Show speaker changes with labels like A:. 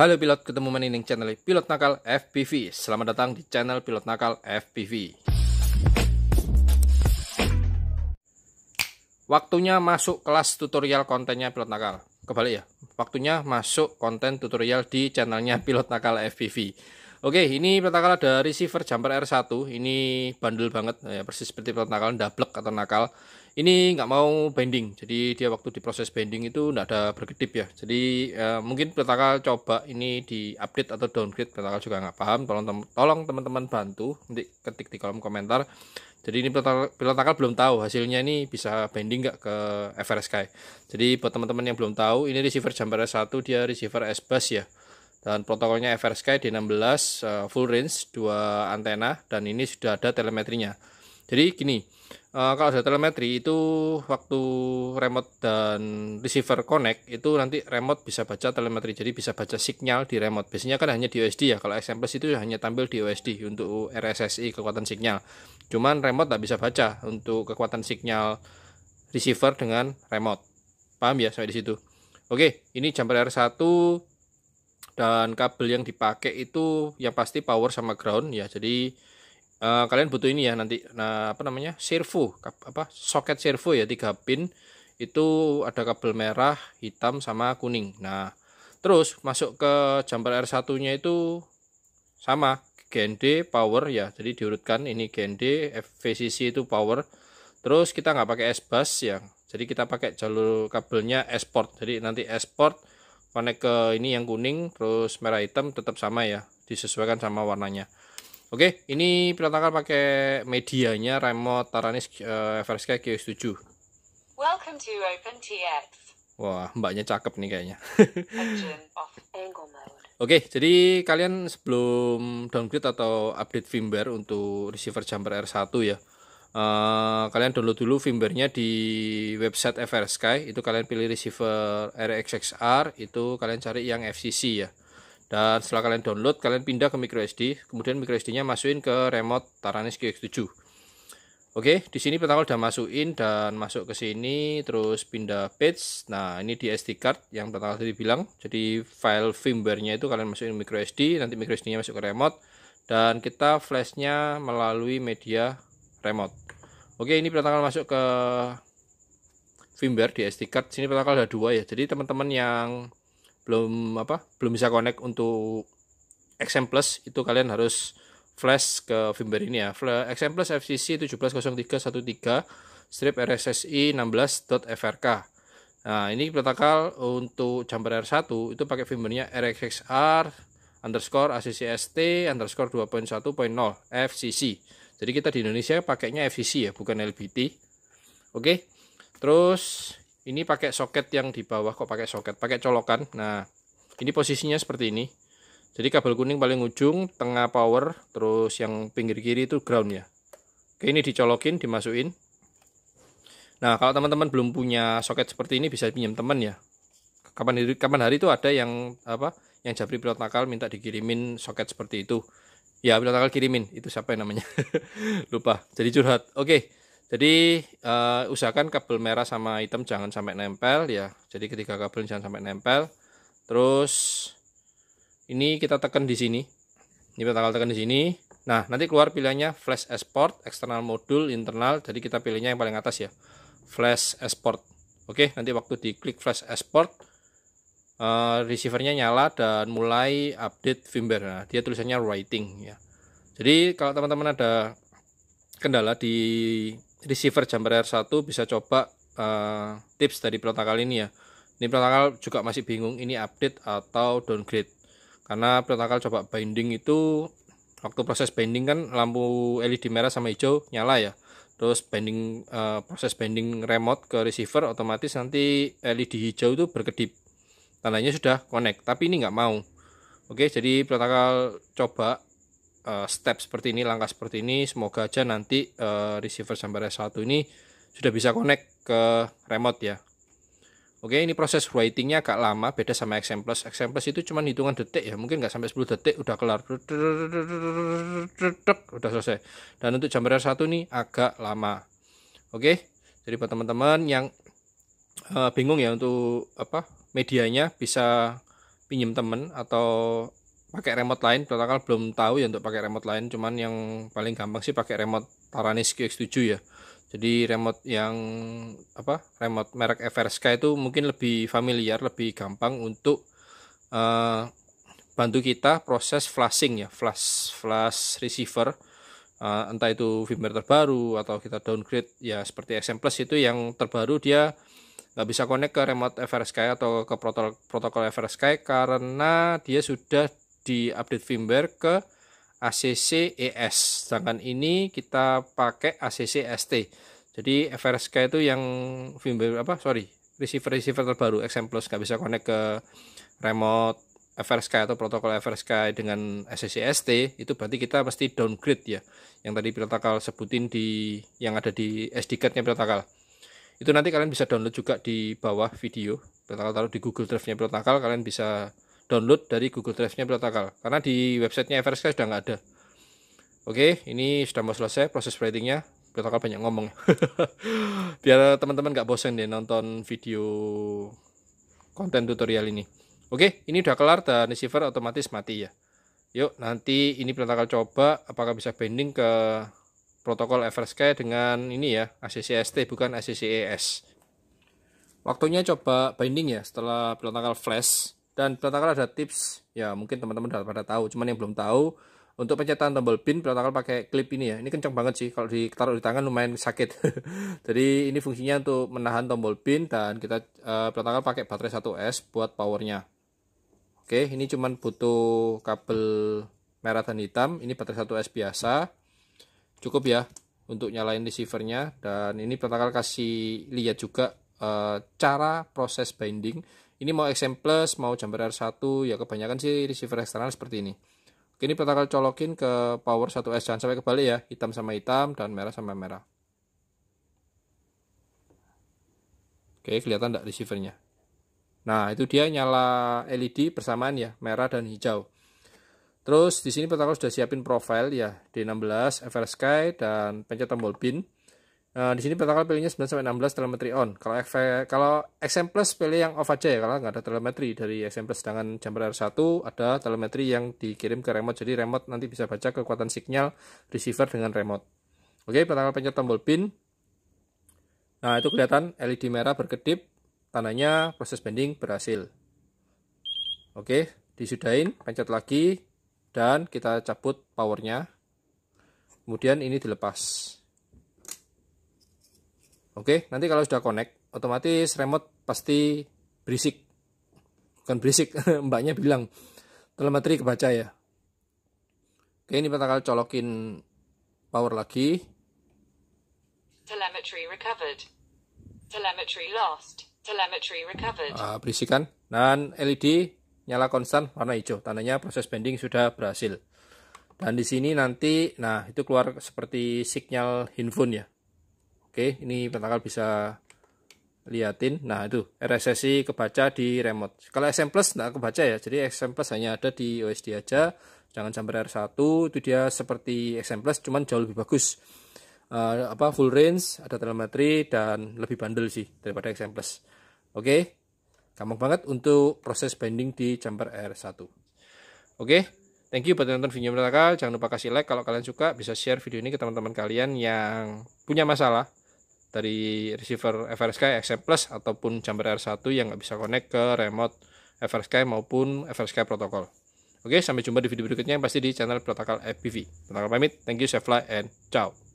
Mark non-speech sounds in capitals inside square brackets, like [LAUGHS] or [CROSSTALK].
A: Halo pilot, ketemu meninding channel Pilot Nakal FPV. Selamat datang di channel Pilot Nakal FPV. Waktunya masuk kelas tutorial kontennya Pilot Nakal. Kebalik ya, waktunya masuk konten tutorial di channelnya Pilot Nakal FPV. Oke, ini Pilot Nakal ada receiver jumper R1. Ini bandel banget, ya, persis seperti Pilot Nakal, Double atau nakal ini nggak mau bending jadi dia waktu diproses bending itu nggak ada berkedip ya jadi uh, mungkin petaka coba ini di update atau downgrade petaka juga nggak paham tolong tem tolong teman-teman bantu nanti ketik di kolom komentar jadi ini pilotaka belum tahu hasilnya ini bisa bending nggak ke Everest Sky jadi buat teman-teman yang belum tahu ini receiver jumper S1 dia receiver S-Bus ya dan protokolnya Sky D16 eh, full range dua antena dan ini sudah ada telemetrinya jadi gini uh, kalau ada telemetri itu waktu remote dan receiver connect itu nanti remote bisa baca telemetri jadi bisa baca sinyal di remote biasanya kan hanya di OSD ya kalau XMPlus itu hanya tampil di OSD untuk RSSI kekuatan sinyal cuman remote tak bisa baca untuk kekuatan sinyal receiver dengan remote paham ya sampai di situ oke ini jumper R1 dan kabel yang dipakai itu yang pasti power sama ground ya jadi Eh, kalian butuh ini ya nanti nah, apa namanya servo apa soket servo ya tiga pin itu ada kabel merah hitam sama kuning nah terus masuk ke jumper R1 nya itu sama GND power ya jadi diurutkan ini GND FVCC itu power terus kita nggak pakai S-bus ya jadi kita pakai jalur kabelnya s jadi nanti S-port ke ini yang kuning terus merah hitam tetap sama ya disesuaikan sama warnanya Oke, ini pilot pakai medianya remote Taranis uh, FRSK Q7. Welcome to OpenTX. Wah, mbaknya cakep nih kayaknya. Oke, jadi kalian sebelum downgrade atau update firmware untuk receiver jumper R1 ya. Uh, kalian download dulu firmware-nya di website FR Sky itu kalian pilih receiver RXXR itu kalian cari yang FCC ya dan setelah kalian download kalian pindah ke micro SD. kemudian micro sd nya masukin ke remote Taranis QX7 Oke di sini pertama udah masukin dan masuk ke sini terus pindah page nah ini di SD card yang pertama tadi bilang jadi file firmware-nya itu kalian masukin micro SD. nanti micro sd nya masuk ke remote dan kita flash-nya melalui media remote Oke ini pertama masuk ke firmware di SD card sini pertama ada dua ya jadi teman-teman yang belum apa belum bisa connect untuk XM Plus itu kalian harus flash ke firmware ini ya XM Plus FCC 170313 strip RSSI 16.frk nah ini protokol untuk jumper R1 itu pakai firmware-nya RXXR underscore ACCST underscore 2.1.0 FCC jadi kita di Indonesia pakainya FCC ya bukan LBT oke terus ini pakai soket yang di bawah kok pakai soket pakai colokan nah ini posisinya seperti ini jadi kabel kuning paling ujung tengah power terus yang pinggir kiri itu ground ya oke ini dicolokin dimasukin nah kalau teman-teman belum punya soket seperti ini bisa pinjam teman ya kapan hari kapan hari itu ada yang apa yang Jabri pilot nakal minta dikirimin soket seperti itu ya pilot nakal kirimin itu siapa yang namanya [LAUGHS] lupa jadi curhat oke jadi uh, usahakan kabel merah sama hitam jangan sampai nempel ya. Jadi ketika kabel jangan sampai nempel. Terus ini kita tekan di sini. Ini kita bakal tekan di sini. Nah, nanti keluar pilihannya flash export, external modul, internal. Jadi kita pilihnya yang paling atas ya. Flash export. Oke, nanti waktu diklik flash export uh, receivernya nyala dan mulai update firmware. Nah, dia tulisannya writing ya. Jadi kalau teman-teman ada kendala di receiver jumper r 1 bisa coba uh, tips dari protokol ini ya. Ini protokol juga masih bingung ini update atau downgrade. Karena protokol coba binding itu waktu proses binding kan lampu LED merah sama hijau nyala ya. Terus binding uh, proses binding remote ke receiver otomatis nanti LED hijau itu berkedip. Tandanya sudah connect, tapi ini nggak mau. Oke, jadi protokol coba uh, step seperti ini, langkah seperti ini, semoga aja nanti uh, receiver s 1 ini sudah bisa connect ke remote ya. Oke, ini proses writingnya agak lama, beda sama Xm Plus. Xm Plus itu cuma hitungan detik ya, mungkin nggak sampai 10 detik udah kelar. Udah selesai. Dan untuk Jambaria 1 ini agak lama. Oke, jadi buat teman-teman yang uh, bingung ya untuk apa medianya bisa pinjam temen atau pakai remote lain total belum tahu ya untuk pakai remote lain cuman yang paling gampang sih pakai remote Taranis QX7 ya jadi remote yang apa remote merek Everska itu mungkin lebih familiar lebih gampang untuk uh, bantu kita proses flashing ya flash flash receiver uh, entah itu firmware terbaru atau kita downgrade ya seperti SM Plus itu yang terbaru dia nggak bisa connect ke remote FRSky atau ke protokol protokol FRSky karena dia sudah di update firmware ke ACC ES. Sedangkan ini kita pakai ACC ST. Jadi FRSK itu yang firmware apa? Sorry, receiver receiver terbaru Example, nggak bisa connect ke remote FRSK atau protokol FRSK dengan ACC ST itu berarti kita mesti downgrade ya yang tadi protokol sebutin di yang ada di SD cardnya protokol itu nanti kalian bisa download juga di bawah video protokol taruh di Google Drive nya protokol kalian bisa download dari Google Drive-nya Pilotakal karena di websitenya Eversky sudah nggak ada. Oke, ini sudah mau selesai proses tradingnya Pilotakal banyak ngomong. [LAUGHS] Biar teman-teman nggak bosan deh nonton video konten tutorial ini. Oke, ini udah kelar dan receiver otomatis mati ya. Yuk, nanti ini Pilotakal coba apakah bisa binding ke protokol Eversky dengan ini ya, ACCST bukan ACCES. Waktunya coba binding ya setelah Pilotakal flash dan protokol ada tips ya mungkin teman-teman sudah pada tahu cuman yang belum tahu untuk pencetan tombol pin protokol pakai klip ini ya ini kencang banget sih kalau ditaruh di tangan lumayan sakit [LAUGHS] jadi ini fungsinya untuk menahan tombol pin dan kita uh, protokol pakai baterai 1S buat powernya oke ini cuman butuh kabel merah dan hitam ini baterai 1S biasa cukup ya untuk nyalain receivernya dan ini protokol kasih lihat juga uh, cara proses binding ini mau XM Plus, mau jumper R1, ya kebanyakan sih receiver eksternal seperti ini. Oke, ini bakal colokin ke power 1S, jangan sampai kebalik ya, hitam sama hitam, dan merah sama merah. Oke, kelihatan tidak receivernya. Nah, itu dia nyala LED bersamaan ya, merah dan hijau. Terus di sini Pentagon sudah siapin profile ya, D16, FR Sky, dan pencet tombol pin. Nah, di sini bakal pilihnya 9 sampai 16 telemetry on. Kalau XV, kalau XM Plus pilih yang off aja ya kalau nggak ada telemetry dari XM Plus sedangkan jumper R1 ada telemetry yang dikirim ke remote. Jadi remote nanti bisa baca kekuatan sinyal receiver dengan remote. Oke, pertama pencet tombol pin. Nah, itu kelihatan LED merah berkedip, tandanya proses bending berhasil. Oke, disudahin, pencet lagi dan kita cabut powernya. Kemudian ini dilepas. Oke, nanti kalau sudah connect, otomatis remote pasti berisik. Bukan berisik, [LAUGHS] mbaknya bilang. Telemetri kebaca ya. Oke, ini bakal colokin power lagi. Telemetry recovered. Telemetry lost. Telemetry recovered. Ah, berisik kan? Dan LED nyala konstan warna hijau, tandanya proses bending sudah berhasil. Dan di sini nanti, nah itu keluar seperti signal handphone ya, Oke, ini pentakal bisa liatin. Nah, itu RSSI kebaca di remote. Kalau SM Plus nggak kebaca ya. Jadi SM Plus hanya ada di OSD aja. Jangan sampai R1 itu dia seperti SM Plus cuman jauh lebih bagus. Uh, apa full range, ada telemetry dan lebih bandel sih daripada XM Plus. Oke. Okay? Gampang banget untuk proses binding di jumper R1. Oke. Okay? Thank you buat nonton video mereka. Jangan lupa kasih like kalau kalian suka. Bisa share video ini ke teman-teman kalian yang punya masalah dari receiver FRSK XM ya, Plus ataupun jamber R1 yang nggak bisa connect ke remote FRSK maupun FRSK protokol. Oke, sampai jumpa di video berikutnya yang pasti di channel Protokol FPV. Protokol pamit, thank you, safe flight, and ciao.